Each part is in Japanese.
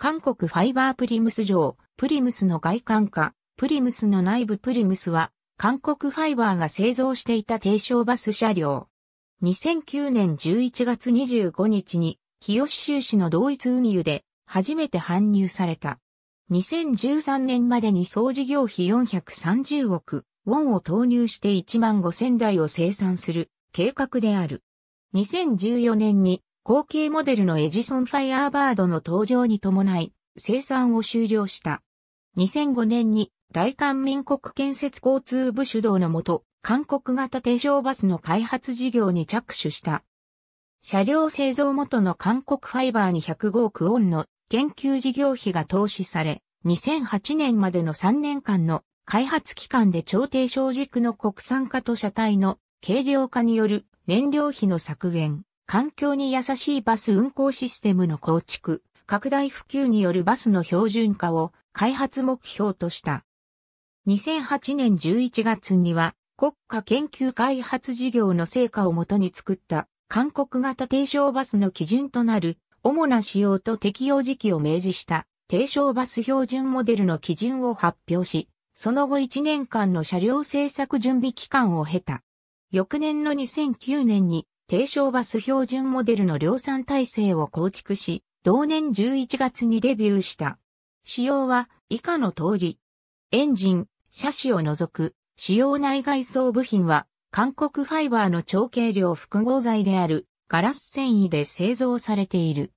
韓国ファイバープリムス城、プリムスの外観化、プリムスの内部プリムスは、韓国ファイバーが製造していた低床バス車両。2009年11月25日に、清州市の同一運輸で、初めて搬入された。2013年までに総事業費430億ウォンを投入して1万5000台を生産する計画である。2014年に後継モデルのエジソンファイアーバードの登場に伴い、生産を終了した。2005年に大韓民国建設交通部主導のもと、韓国型定常バスの開発事業に着手した。車両製造元の韓国ファイバーに105億ウォンの研究事業費が投資され、2008年までの3年間の開発期間で調停小軸の国産化と車体の軽量化による燃料費の削減、環境に優しいバス運行システムの構築、拡大普及によるバスの標準化を開発目標とした。2008年11月には国家研究開発事業の成果をもとに作った韓国型低床バスの基準となる主な仕様と適用時期を明示した低床バス標準モデルの基準を発表し、その後1年間の車両制作準備期間を経た。翌年の2009年に低床バス標準モデルの量産体制を構築し、同年11月にデビューした。仕様は以下の通り。エンジン、車種を除く、主要内外装部品は、韓国ファイバーの長軽量複合材であるガラス繊維で製造されている。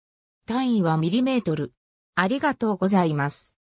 単位はミリメートル。ありがとうございます。